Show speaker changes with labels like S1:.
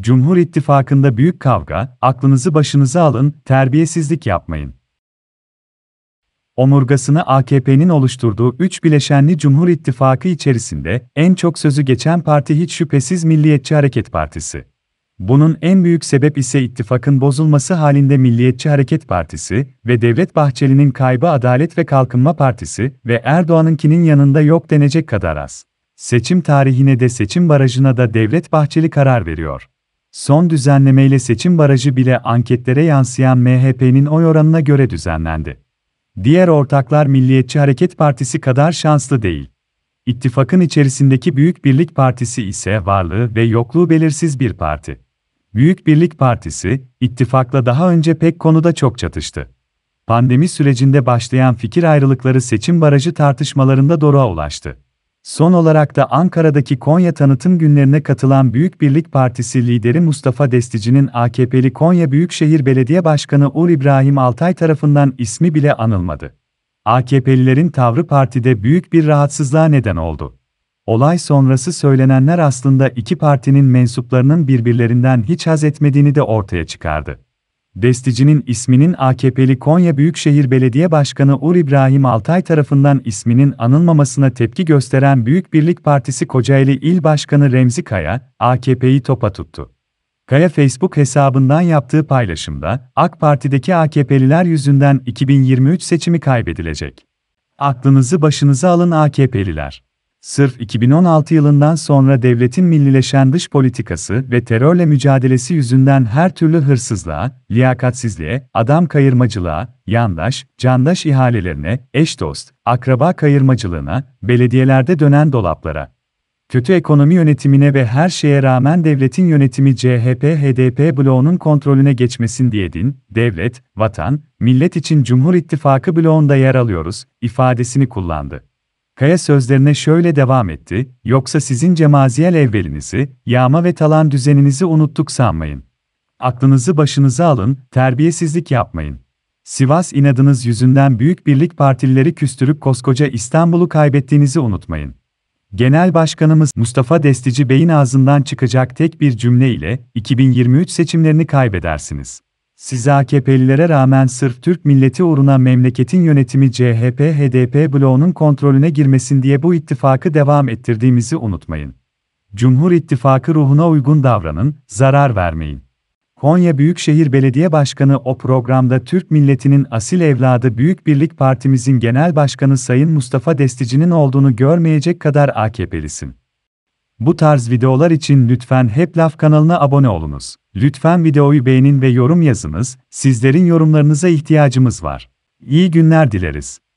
S1: Cumhur İttifakı'nda büyük kavga, aklınızı başınıza alın, terbiyesizlik yapmayın. Omurgasını AKP'nin oluşturduğu üç bileşenli Cumhur İttifakı içerisinde en çok sözü geçen parti hiç şüphesiz Milliyetçi Hareket Partisi. Bunun en büyük sebep ise ittifakın bozulması halinde Milliyetçi Hareket Partisi ve Devlet Bahçeli'nin kaybı Adalet ve Kalkınma Partisi ve Erdoğan'ınkinin yanında yok denecek kadar az. Seçim tarihine de seçim barajına da Devlet Bahçeli karar veriyor. Son düzenlemeyle seçim barajı bile anketlere yansıyan MHP'nin oy oranına göre düzenlendi. Diğer ortaklar Milliyetçi Hareket Partisi kadar şanslı değil. İttifakın içerisindeki Büyük Birlik Partisi ise varlığı ve yokluğu belirsiz bir parti. Büyük Birlik Partisi, ittifakla daha önce pek konuda çok çatıştı. Pandemi sürecinde başlayan fikir ayrılıkları seçim barajı tartışmalarında doruğa ulaştı. Son olarak da Ankara'daki Konya tanıtım günlerine katılan Büyük Birlik Partisi lideri Mustafa Destici'nin AKP'li Konya Büyükşehir Belediye Başkanı Uğur İbrahim Altay tarafından ismi bile anılmadı. AKP'lilerin tavrı partide büyük bir rahatsızlığa neden oldu. Olay sonrası söylenenler aslında iki partinin mensuplarının birbirlerinden hiç haz etmediğini de ortaya çıkardı. Desticinin isminin AKP'li Konya Büyükşehir Belediye Başkanı Uğur İbrahim Altay tarafından isminin anılmamasına tepki gösteren Büyük Birlik Partisi Kocaeli İl Başkanı Remzi Kaya, AKP'yi topa tuttu. Kaya Facebook hesabından yaptığı paylaşımda, AK Parti'deki AKP'liler yüzünden 2023 seçimi kaybedilecek. Aklınızı başınıza alın AKP'liler. Sırf 2016 yılından sonra devletin millileşen dış politikası ve terörle mücadelesi yüzünden her türlü hırsızlığa, liyakatsizliğe, adam kayırmacılığa, yandaş, candaş ihalelerine, eş dost, akraba kayırmacılığına, belediyelerde dönen dolaplara, kötü ekonomi yönetimine ve her şeye rağmen devletin yönetimi CHP-HDP bloğunun kontrolüne geçmesin diye din, devlet, vatan, millet için Cumhur İttifakı bloğunda yer alıyoruz ifadesini kullandı. Kaya sözlerine şöyle devam etti, yoksa sizin cemaziyel evvelinizi, yağma ve talan düzeninizi unuttuk sanmayın. Aklınızı başınıza alın, terbiyesizlik yapmayın. Sivas inadınız yüzünden Büyük Birlik Partilileri küstürüp koskoca İstanbul'u kaybettiğinizi unutmayın. Genel Başkanımız Mustafa Destici Bey'in ağzından çıkacak tek bir cümle ile 2023 seçimlerini kaybedersiniz. Size AKP'lilere rağmen sırf Türk milleti uğruna memleketin yönetimi CHP-HDP bloğunun kontrolüne girmesin diye bu ittifakı devam ettirdiğimizi unutmayın. Cumhur İttifakı ruhuna uygun davranın, zarar vermeyin. Konya Büyükşehir Belediye Başkanı o programda Türk milletinin asil evladı Büyük Birlik Partimizin Genel Başkanı Sayın Mustafa Destici'nin olduğunu görmeyecek kadar AKP'lisin. Bu tarz videolar için lütfen Hep Laf kanalına abone olunuz. Lütfen videoyu beğenin ve yorum yazınız, sizlerin yorumlarınıza ihtiyacımız var. İyi günler dileriz.